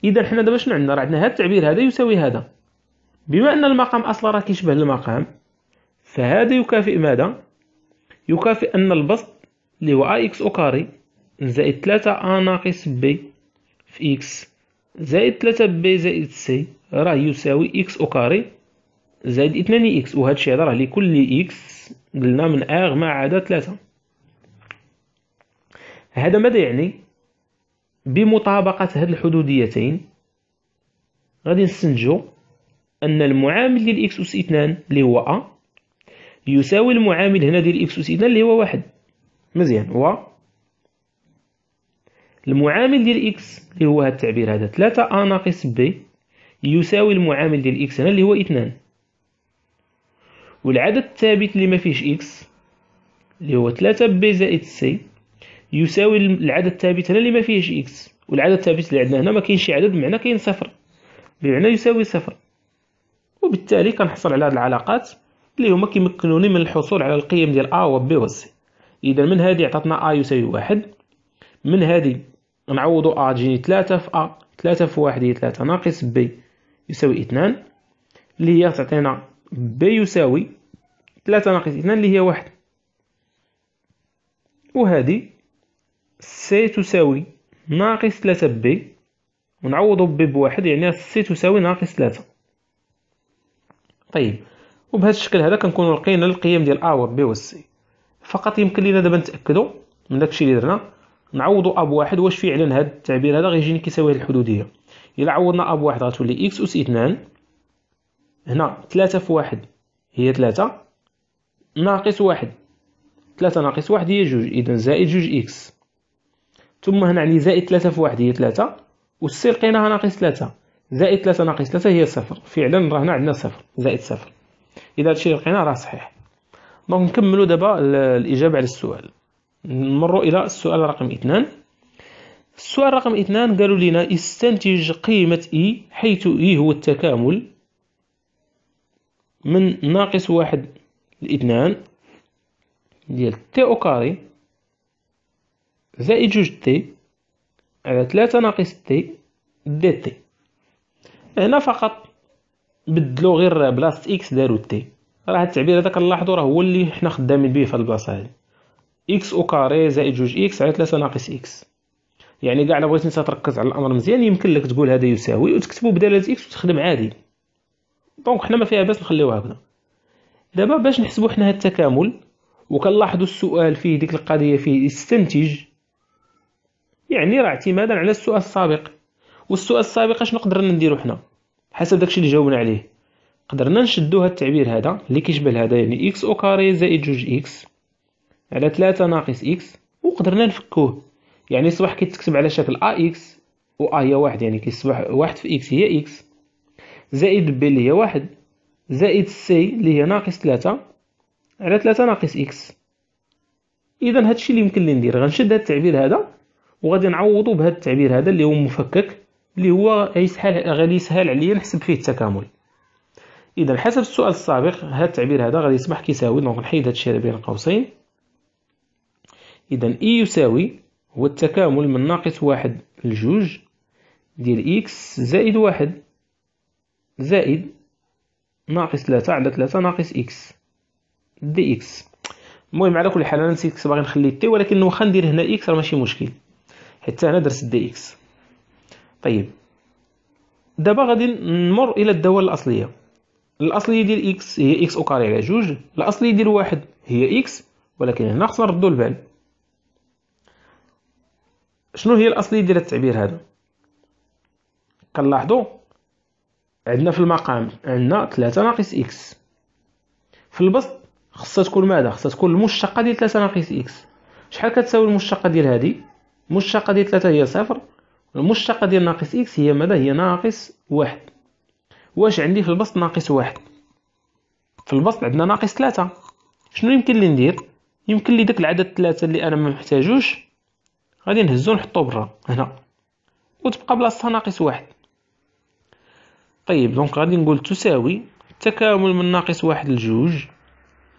اذا حنا دابا شنو عندنا راه عندنا هذا التعبير هذا يساوي هذا بما ان المقام اصلا راه كيشبه المقام فهذا يكافئ ماذا يكافئ ان البسط اللي هو اكس او كاري زائد تلاتة أ ناقص بي في إكس زائد تلاتة بي زائد سي راه يساوي إكس أوكاري زائد اثنان إكس وهذا الشيء راه لكل إكس قلنا من أغ ما عدا تلاتة هذا ماذا يعني بمطابقة هاد الحدوديتين غادي نستنتجو أن المعامل ديال إكس أس اثنان اللي هو أ يساوي المعامل هنا ديال إكس أس اثنان اللي هو واحد مزيان و المعامل ديال اكس اللي هو هذا التعبير هذا 3 ا ناقص بي يساوي المعامل ديال اكس هنا اللي هو 2 والعدد الثابت اللي ما فيهش اكس اللي هو 3 بي زائد سي يساوي العدد الثابت هنا اللي ما فيهش اكس والعدد الثابت اللي عندنا هنا ما كاينش عدد بمعنى كاين صفر بمعنى يساوي صفر وبالتالي كنحصل على هذه العلاقات اللي هما كيمكنوني من الحصول على القيم ديال ا و بي و سي اذا من هذه عطاتنا ا يساوي واحد من هذه نعوضو أ تجيني تلاتة في أ تلاتة في واحد هي تلاتة ناقص بي يساوي اثنان اللي هي تعطينا بي يساوي تلاتة ناقص اثنان اللي هي واحد وهذه سي تساوي ناقص تلاتة بي ونعوضو بي بواحد يعني سي تساوي ناقص تلاتة طيب وبهذا الشكل هذا كنكونوا لقينا القيم ديال أ و بي و سي فقط يمكن لينا دابا نتأكدو من داكشي اللي درنا نعوضوا اب واحد واش فعلا هذا التعبير هذا غيجيني كيساوي الحدوديه الا عوضنا اب واحد غتولي اكس اس 2 هنا 3 في واحد هي 3 ناقص واحد 3 ناقص واحد هي جوج اذا زائد جوج اكس ثم هنا يعني زائد 3 في واحد هي 3 والسي لقيناها ناقص 3 زائد 3 ناقص 3 هي صفر فعلا راه هنا عندنا صفر زائد صفر اذا هادشي لقيناه راه صحيح دونك نكملوا دابا الاجابه على السؤال نمر إلى السؤال رقم اثنان السؤال رقم اثنان قالوا لنا استنتج قيمة إي e حيث إي e هو التكامل من ناقص واحد لاثنان ديال تي أو كاري زائد جوج تي على ثلاثة ناقص تي دي تي هنا فقط بدلو غير بلاصة إكس دارو تي راه التعبير هداك كنلاحظو راه هو اللي حنا خدامين به في البلاصة هذه اكس او كاري زائد جوج اكس على 3 ناقص اكس يعني كاع لو بغيتي تركز على الامر مزيان يمكن لك تقول هذا يساوي وتكتبو بدلاله اكس وتخدم عادي دونك حنا ما فيها باس نخليوها هكذا دابا باش نحسبو حنا هاد التكامل وكنلاحظوا السؤال فيه ديك القضيه فيه استنتج يعني راه اعتمادا على السؤال السابق والسؤال السابق اشنو قدرنا نديرو حنا حسب داكشي اللي جاوبنا عليه قدرنا نشدو هاد التعبير هذا اللي كيشبه هذا يعني اكس او كاري زائد جوج اكس على 3 ناقص إكس وقدرنا نفكوه يعني أصبح كيتكتب على شكل أ إكس و a هي واحد يعني كيصبح واحد في إكس هي إكس زائد ب اللي هي واحد زائد c اللي هي ناقص 3 على 3 ناقص إكس إذا هادشي اللي يمكن لي ندير غنشد هاد التعبير هذا وغادي نعوضو بهاد التعبير هذا اللي هو مفكك اللي هو غيسهل غادي يسهل عليا نحسب فيه التكامل اذا حسب السؤال السابق هذا التعبير هذا غادي يصبح كيساوي دونك نحيد هادشي بين قوسين إذا إي e يساوي هو التكامل من ناقص واحد لجوج ديال إكس زائد واحد زائد ناقص ثلاثة على ثلاثة ناقص إكس دي إكس المهم على كل حال أنا نسيت كنت باغي نخلي تي ولكن واخا ندير هنا إكس راه ماشي مشكل حتى أنا درت دي إكس طيب دابا غادي نمر إلى الدوال الأصلية الأصلية ديال إكس هي إكس أو كاري على جوج الأصلية ديال واحد هي إكس ولكن هنا خصنا نردو البال شنو هي الاصليه ديال التعبير هذا كنلاحظوا عندنا في المقام عندنا 3 ناقص اكس في البسط خصها تكون ماذا خصها تكون المشتقه ديال 3 ناقص اكس شحال كتساوي المشتقه ديال هذه المشتقه ديال 3 هي صفر المشتقه ديال ناقص اكس هي ماذا هي ناقص واحد واش عندي في البسط ناقص واحد في البسط عندنا ناقص ثلاثة شنو يمكن لي ندير يمكن لي داك العدد ثلاثة اللي انا ما محتاجوش غادي نهزو نحطو برا هنا وتبقى بلاصتها ناقص واحد طيب دونك غادي نقول تساوي التكامل من ناقص واحد لجوج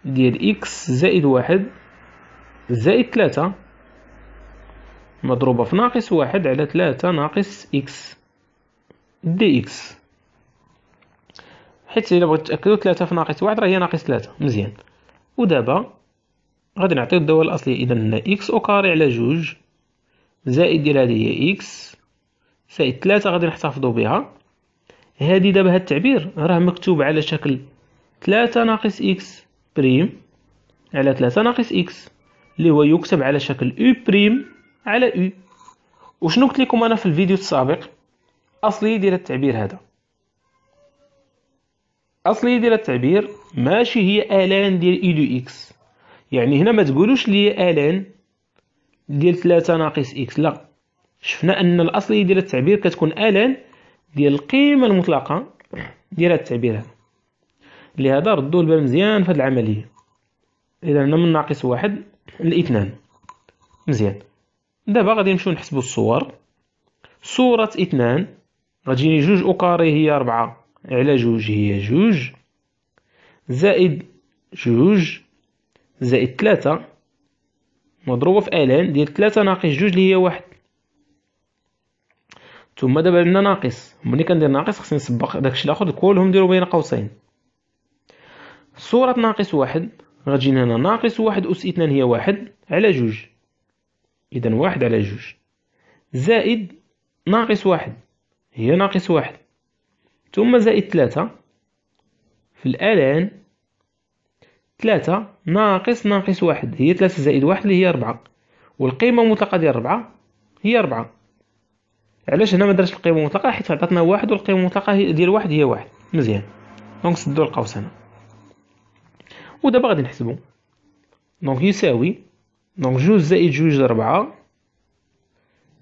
ديال اكس زائد واحد زائد ثلاثة مضروبة في ناقص واحد على ثلاثة ناقص اكس دي اكس حيت الا بغيت تأكدو ثلاثة في ناقص واحد راه هي ناقص ثلاثة مزيان ودابا غادي نعطيو الدوال الأصلية اذا هنا اكس او كاري على جوج زائد ديال هادي هي إكس زائد تلاتة غادي نحتفظوا بها هادي دابا هاد التعبير راه مكتوب على شكل تلاتة ناقص إكس بريم على تلاتة ناقص إكس اللي هو يكتب على شكل أو بريم على أو وشنو قلت لكم أنا في الفيديو السابق أصلي ديال التعبير هذا أصلي ديال التعبير ماشي هي آلان ديال إي e دو إكس يعني هنا ما تقولوش لي آلان ديال 3 ناقص اكس لا شفنا ان الاصليه ديال التعبير كتكون الان ديال القيمه المطلقه ديال هذا التعبير هذا لهذا ردوا البال مزيان في هذه العمليه اذا هنا من ناقص واحد لاثنان مزيان دابا غادي نمشيو نحسبوا الصور صورة اثنان غتجيني جوج اوكاري هي أربعة على جوج هي جوج زائد جوج زائد ثلاثة مضروبة في ألان ديال تلاتة ناقص جوج اللي هي واحد ثم دابا عندنا ناقص ملي كندير ناقص خصني نسبق داكشي الاخر كلهم نديرو بين قوسين صورة ناقص واحد غتجينا هنا ناقص واحد أس اثنان هي واحد على جوج إذا واحد على جوج زائد ناقص واحد هي ناقص واحد ثم زائد ثلاثة في الآلان ثلاثة ناقص ناقص واحد هي ثلاثة زائد واحد اللي هي أربعة والقيمة المطلقة ديال أربعة هي أربعة علاش هنا ما درتش القيمة المطلقة حيت عطاتنا واحد والقيمة المطلقة ديال واحد هي واحد مزيان دونك سدو القوس هنا ودابا غادي نحسبو دونك يساوي دونك جوج زائد جوج ربعة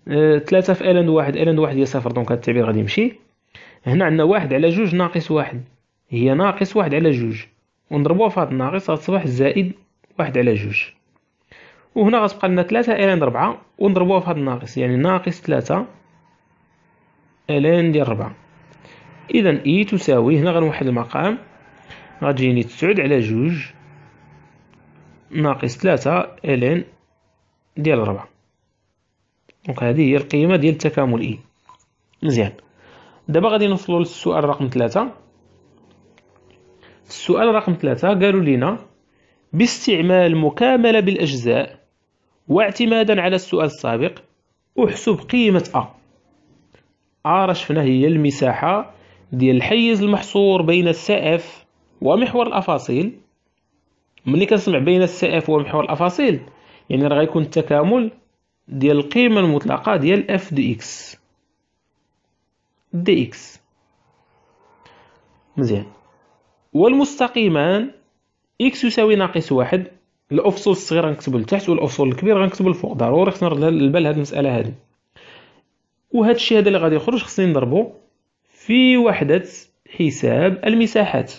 آه، ثلاثة في ألاند واحد ألاند واحد هي صفر دونك هاد التعبير غادي يمشي هنا عندنا واحد على جوج ناقص واحد هي ناقص واحد على جوج ونضربوها في هاد الناقص غتصبح زائد واحد على جوج وهنا غتبقى لنا ثلاثة إلين ربعة ونضربوها في هاد الناقص يعني ناقص ثلاثة إلين ديال ربعة اذا اي تساوي هنا غنوحد المقام غتجيني تسعود على جوج ناقص ثلاثة إلين ديال ربعة دونك هادي هي القيمة ديال تكامل اي مزيان دابا غادي نوصلو للسؤال رقم ثلاثة السؤال رقم ثلاثة قالوا لنا باستعمال مكاملة بالأجزاء واعتمادا على السؤال السابق احسب قيمة أ أ شفنا هي المساحة ديال الحيز المحصور بين السائف ومحور الأفاصيل ملي كنسمع بين السائف ومحور الأفاصيل يعني راه غيكون التكامل ديال القيمة المطلقة ديال اف دي اكس دي اكس مزيان والمستقيمان إكس يساوي ناقص واحد الأفصول الصغيرة غنكتبو لتحت والأفصول الكبيرة غنكتبو لفوق ضروري خصنا نرد البال هاد المسألة هادي وهاد الشيء هذا اللي غادي يخرج خصني نضربو في وحدة حساب المساحات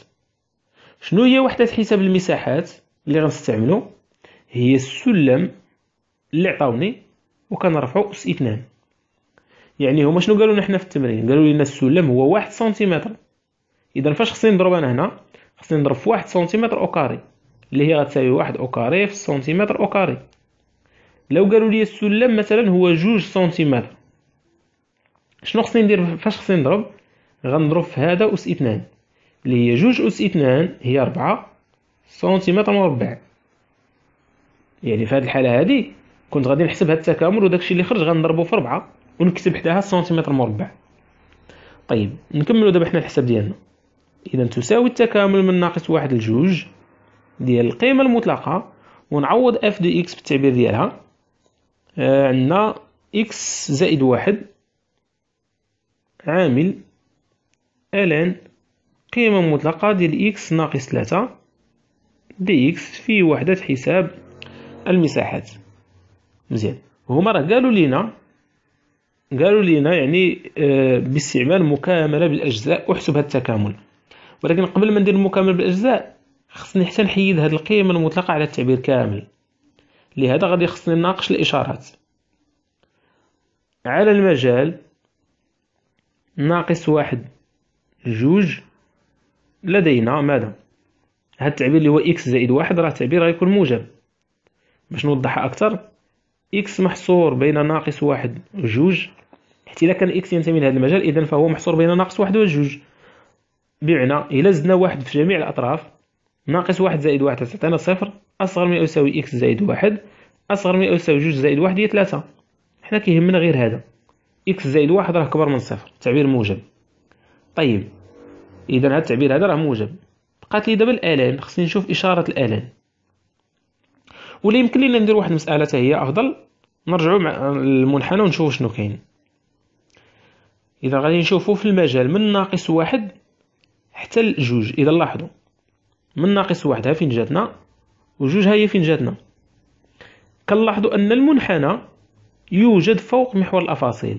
شنو هي وحدة حساب المساحات اللي غنستعملو هي السلم اللي عطاوني وكنرفعو اس اثنان يعني هما شنو قالوا لنا حنا في التمرين قالوا لنا السلم هو واحد سنتيمتر اذا فاش خصني نضرب انا هنا خصني نضرب في واحد سنتيمتر او كاري اللي هي غتساوي واحد او كاري في سنتيمتر او كاري لو قالوا لي السلم مثلا هو جوج سنتيمتر شنو خصني ندير فاش خصني نضرب غنضرب في هذا اس اثنان اللي هي جوج اس اثنان هي ربعة سنتيمتر مربع يعني في هذه الحاله هذه كنت غادي نحسب هذا التكامل وداكشي اللي خرج غنضربه في ربعة ونكتب حداها سنتيمتر مربع طيب نكملوا دابا حنا الحساب ديالنا إذا تساوي التكامل من ناقص واحد لجوج ديال القيمة المطلقة ونعوض اف دو اكس بالتعبير ديالها آه، عندنا اكس زائد واحد عامل الان قيمة مطلقة ديال اكس ناقص ثلاثة دي اكس في وحدة حساب المساحات مزيان هما راه قالوا لينا قالوا لينا يعني آه، باستعمال مكاملة بالأجزاء احسب هاد التكامل ولكن قبل ما ندير المكامل بالاجزاء خصني حتى نحيد هذه القيمه المطلقه على التعبير كامل لهذا غادي خصني نناقش الاشارات على المجال ناقص واحد جوج لدينا ماذا هذا التعبير اللي هو اكس زائد واحد راه تعبير غيكون موجب باش نوضحها اكثر اكس محصور بين ناقص واحد وجوج حتى الا كان اكس ينتمي لهذا المجال اذا فهو محصور بين ناقص واحد وجوج بمعنى الى زدنا واحد في جميع الأطراف ناقص واحد زائد واحد تعطينا صفر أصغر من يساوي إكس زائد واحد أصغر من يساوي جوج زائد واحد هي ثلاثة حنا كيهمنا غير هذا إكس زائد واحد راه كبر من صفر تعبير موجب طيب إذا هذا التعبير هذا راه موجب بقات لي دابا الآلان خصني نشوف إشارة الآلان ولا يمكن لينا ندير واحد المسألة تاهي هي أفضل نرجعو مع المنحنى ونشوفو شنو كاين إذا غادي نشوفو في المجال من ناقص واحد حتى لجوج اذا لاحظوا من ناقص واحد ها فين جاتنا وجوج ها هي فين جاتنا كنلاحظوا ان المنحنى يوجد فوق محور الافاصيل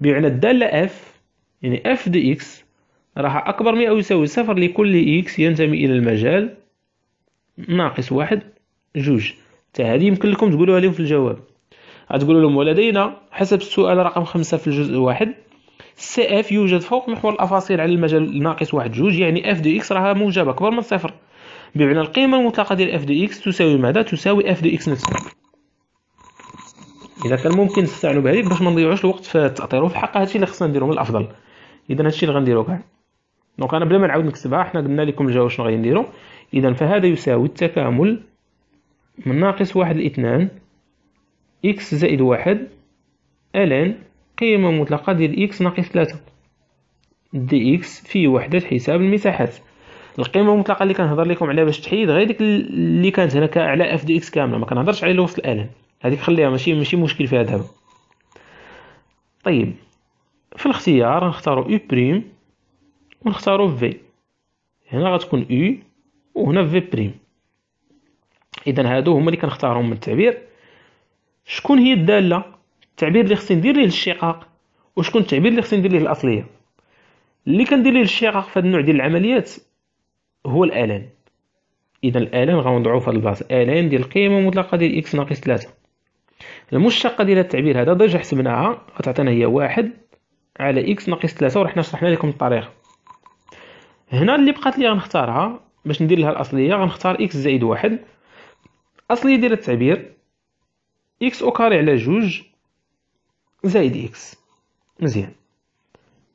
بمعنى الداله اف يعني اف دي اكس راح اكبر من او يساوي صفر لكل اكس ينتمي الى المجال ناقص واحد جوج حتى هذه يمكن لكم تقولوها لهم في الجواب غتقولوا لهم ولدينا حسب السؤال رقم خمسة في الجزء واحد سي اف يوجد فوق محور الافاصيل على المجال ناقص واحد جوج يعني اف دو اكس راها موجبه اكبر من صفر بمعنى القيمه المطلقه ديال اف دو اكس تساوي ماذا تساوي اف دو اكس نفسها اذا كان ممكن نستعنوا بهذيك باش ما نضيعوش الوقت في التاطير وفي الحق هادشي اللي خصنا نديرو من الافضل اذا هادشي اللي غنديرو كاع دونك انا بلا ما نعاود نكتبها حنا قلنا لكم الجواب شنو غادي نديرو اذا فهذا يساوي التكامل من ناقص واحد لاثنان اكس زائد واحد الان القيمة المطلقة ديال إكس ناقص ثلاثة دي إكس في وحدة حساب المساحات القيمة المطلقة اللي كنهضر لكم عليها باش تحيد غير ديك اللي كانت هنا على اف دي إكس كاملة ما كنهضرش على الوسط وسط الآلان هذيك خليها ماشي ماشي مشكل فيها دابا طيب في الاختيار نختارو U بريم ونختارو في هنا غتكون U وهنا في بريم اذا هادو هما اللي كنختارهم من التعبير شكون هي الداله التعبير اللي خصني ندير ليه للشقاق وشكون التعبير اللي خصني ندير ليه الاصليه اللي كندير ليه الشقاق في هذا النوع ديال العمليات هو الالان اذا الالان غنوضعو في البلاصه الان ديال القيمه المطلقه ديال اكس ناقص 3 المشتقه ديال التعبير هذا ديجا حسبناها غتعطينا هي واحد على اكس ناقص 3 وحنا شرحنا لكم الطريقه هنا اللي بقات لي غنختارها باش ندير لها الاصليه غنختار اكس زائد واحد الاصليه ديال التعبير اكس او كاري على جوج زائد إكس مزيان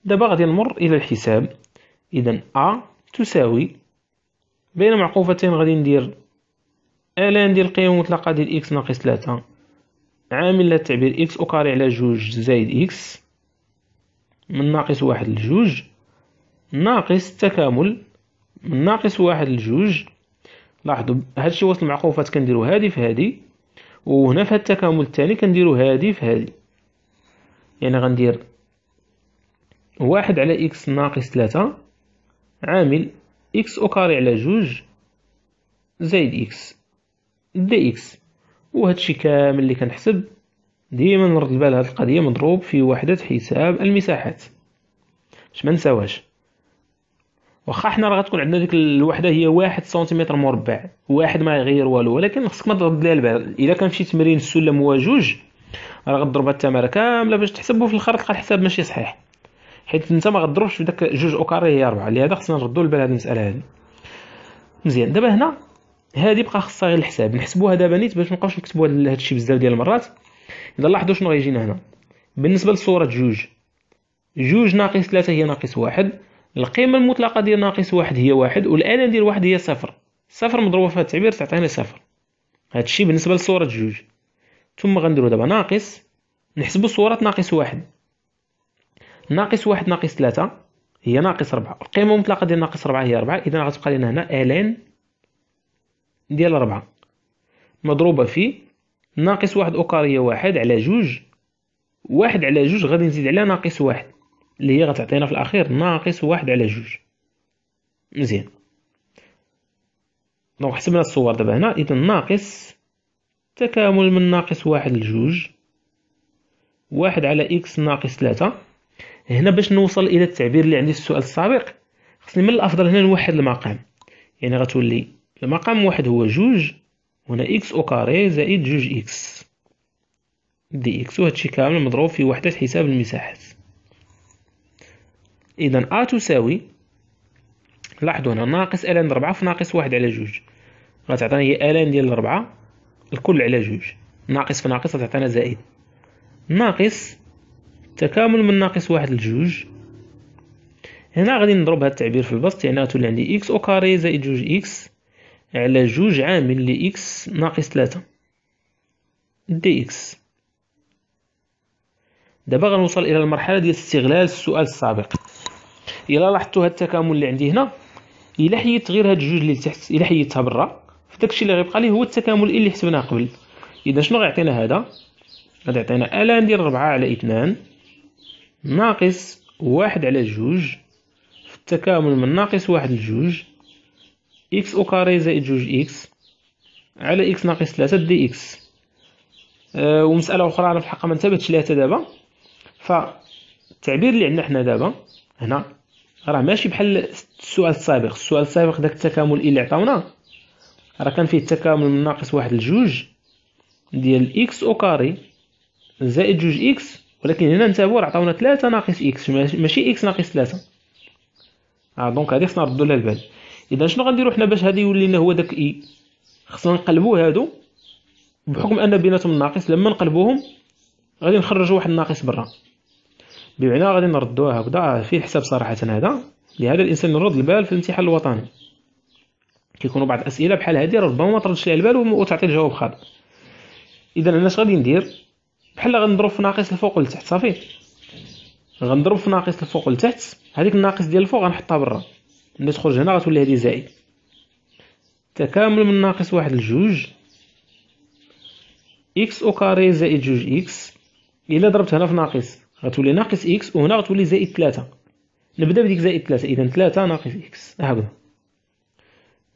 دابا غادي نمر إلى الحساب إذا أ تساوي بين معقوفتين غادي ندير الان ديال القيم مطلقة ديال اكس ناقص 3 عامل للتعبير اكس اوكاري على جوج زائد اكس من ناقص واحد لجوج ناقص التكامل من ناقص واحد لجوج لاحظوا هادشي وسط المعقوفات كنديرو هادي في هادي وهنا في هاد التكامل الثاني كنديرو هادي في هادي يعني غندير واحد على إكس ناقص ثلاثة عامل إكس أو كاري على جوج زائد إكس دي إكس وهادشي كامل اللي كنحسب ديما نرد البال هاد القضية مضروب في وحدة حساب المساحات باش ما نساوهاش واخا حنا راه غتكون عندنا ديك الوحده هي واحد سنتيمتر مربع واحد ما يغير والو ولكن خصك ما تضرب ليها البال الا كان في تمرين السلم هو جوج راه هاد التماره كامله باش تحسبو في الاخر تلقى الحساب ماشي صحيح حيت انت ما غضربش في داك جوج او كاري هي ربعة لهذا خصنا نردو البال هذه المساله هذه مزيان دابا هنا هذه بقى خاصها غير الحساب نحسبوها دابا نيت باش مابقاوش نكتبوا هذا الشيء بزاف ديال المرات اذا لاحظوا شنو غيجينا هنا بالنسبه لصوره جوج جوج ناقص ثلاثة هي ناقص واحد القيمة المطلقة ديال ناقص واحد هي واحد والآلة ديال واحد هي صفر صفر مضروبة في هذا التعبير تعطينا صفر هادشي بالنسبة لصورة جوج ثم غنديرو دابا ناقص نحسبو صورة ناقص واحد ناقص واحد ناقص ثلاثة هي ناقص ربعة القيمة المطلقة ديال ناقص ربعة هي ربعة إذا غتبقى لنا هنا ألان ديال ربعة مضروبة في ناقص واحد أوكارية واحد على جوج واحد على جوج غادي نزيد عليها ناقص واحد اللي هي غتعطينا في الأخير ناقص واحد على جوج مزيان دونك حسبنا الصور دابا هنا إذا ناقص تكامل من ناقص واحد لجوج واحد على إكس ناقص ثلاثة هنا باش نوصل إلى التعبير اللي عندي في السؤال السابق خصني من الأفضل هنا نوحد المقام يعني غتولي المقام واحد هو جوج هنا إكس أو كاري زائد جوج إكس دي إكس وهادشي كامل مضروب في وحدة حساب المساحات إذا أ تساوي لاحظوا هنا ناقص ألان ربعة في ناقص واحد على جوج غتعطيني هي ألان ديال ربعة الكل على جوج ناقص في ناقص تعطينا زائد ناقص تكامل من ناقص واحد لجوج هنا غادي نضرب هذا التعبير في البسط يعني غتولي عندي اكس او كاري زائد جوج اكس على جوج عامل ل اكس ناقص ثلاثة دي اكس دابا غنوصل الى المرحله ديال استغلال السؤال السابق الا لاحظتوا هاد التكامل اللي عندي هنا الا حيدت غير هاد الجوج اللي تحت الا حيدتها برا داكشي اللي غيبقى ليه هو التكامل اللي حسبناه قبل اذا شنو غيعطينا هذا غادي يعطينا ال ندير ربعة على 2 ناقص واحد على جوج في التكامل من ناقص واحد لجوج اكس او كاري زائد جوج اكس على اكس ناقص 3 دي اكس أه ومسألة أخرى أنا في الحقيقة ما انتبهتش ليها دابا فالتعبير اللي عندنا حنا دابا هنا راه ماشي بحال السؤال السابق السؤال السابق داك التكامل اللي عطاونا راه كان فيه التكامل من ناقص واحد لجوج ديال اكس او كاري زائد جوج اكس ولكن هنا نتابعو راه عطاونا تلاتة ناقص اكس ماشي اكس ناقص 3 اه دونك هادي خصنا نردو لها البال اذا شنو غنديرو حنا باش هادي يولي لنا هو داك اي e؟ خصنا نقلبو هادو بحكم ان بيناتهم ناقص لما نقلبوهم غادي نخرجو واحد الناقص برا بمعنى غادي نردوها هكذا آه، في الحساب صراحه هذا لهذا الانسان يرد البال في الامتحان الوطني كيكونوا بعض الاسئله بحال هذه ربما ما تردش ليها البال وتعطي الجواب خاطئ اذا انا اش غادي ندير بحال غنضرب في ناقص الفوق والتحت صافي غنضرب في ناقص الفوق والتحت هذيك الناقص ديال الفوق غنحطها برا ملي تخرج هنا غتولي هذه زائد تكامل من ناقص واحد لجوج اكس او كاري زائد جوج اكس الا ضربت هنا في ناقص غتولي ناقص اكس وهنا غتولي زائد ثلاثة نبدا بديك زائد ثلاثة اذا ثلاثة ناقص اكس هكذا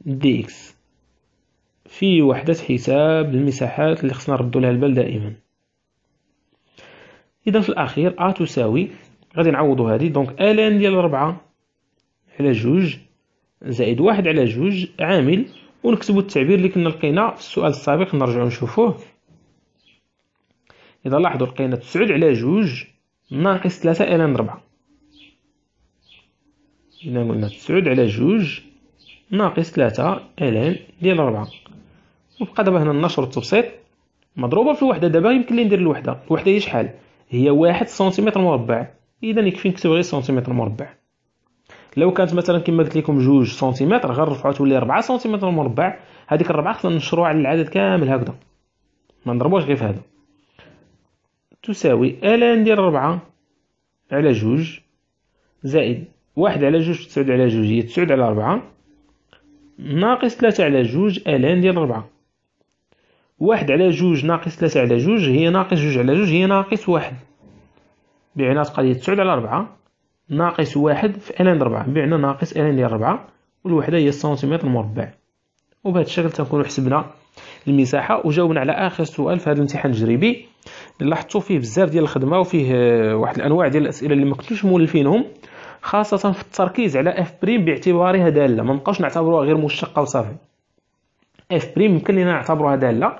دي اكس في وحدة حساب المساحات اللي خصنا نردو لها البال دائما اذا في الاخير ا تساوي غادي نعوضو هادي دونك الان ديال ربعة على جوج زائد واحد على جوج عامل ونكتبو التعبير اللي كنا لقينا في السؤال السابق نرجعو نشوفوه اذا لاحظوا لقينا تسعود على جوج ناقص ثلاثة الان ربعة اذا قلنا تسعود على جوج ناقص ثلاثة الان ديال ربعة وبقى دابا هنا النشر والتبسيط مضروبة في الوحدة دابا يمكن لي ندير الوحدة الوحدة هي شحال هي واحد سنتيمتر مربع اذا يكفي نكتب غير سنتيمتر مربع لو كانت مثلا كما قلت لكم جوج سنتيمتر غنرفعها تولي 4 سنتيمتر مربع هذيك الربعة خصنا ننشروها على العدد كامل هكذا ما نضربوش غير في هذا تساوي الان ديال ربعة على جوج زائد واحد على جوج تسعود على جوج هي تسعود على ربعة ناقص ثلاثة على جوج الان ديال ربعة واحد على جوج ناقص ثلاثة على جوج هي ناقص جوج على جوج هي ناقص واحد بمعنى تقال تسعود على ربعة ناقص واحد في الان ربعة بمعنى ناقص الان ديال ربعة والوحدة هي السنتيمتر مربع وبهذا الشكل تنكونوا حسبنا المساحة وجاوبنا على آخر سؤال في هذا الامتحان التجريبي لاحظتوا فيه بزاف ديال الخدمة وفيه آه، واحد الأنواع ديال الأسئلة اللي مكنتوش مولفينهم خاصة في التركيز على اف بريم باعتبارها دالة ما نبقاوش نعتبروها غير مشتقة وصافي اف بريم يمكن لينا نعتبروها دالة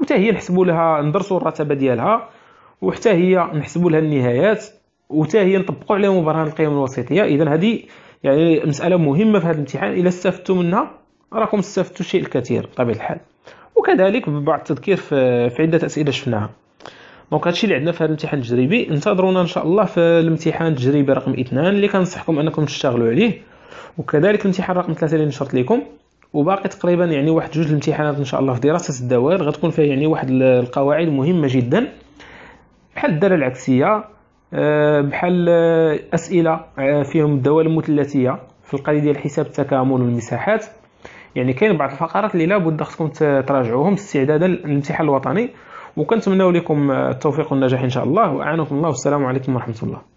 وحتى هي نحسبوا لها ندرسوا الرتبة ديالها وحتى هي نحسبوا لها النهايات وحتى هي نطبقوا عليهم برهان القيم الوسيطية اذا هذه يعني مسألة مهمة في هذا الامتحان الا استفدتوا منها راكم استفدتوا شيء الكثير بطبيعة الحال وكذلك بعض التذكير في عدة أسئلة شفناها دونك هادشي اللي عندنا في هذا الامتحان التجريبي انتظرونا ان شاء الله في الامتحان التجريبي رقم اثنان اللي كنصحكم انكم تشتغلوا عليه وكذلك الامتحان رقم ثلاثه اللي نشرت لكم وباقي تقريبا يعني واحد جوج الامتحانات ان شاء الله في دراسه الدوائر غتكون فيها يعني واحد القواعد مهمه جدا بحال الداله العكسيه آه، بحال آه، اسئله آه، فيهم الدوال المثلثيه في القضيه ديال حساب التكامل والمساحات يعني كاين بعض الفقرات اللي لابد خصكم تراجعوهم استعدادا للامتحان الوطني وكنتمنى لكم التوفيق والنجاح ان شاء الله واعانكم الله والسلام عليكم ورحمه الله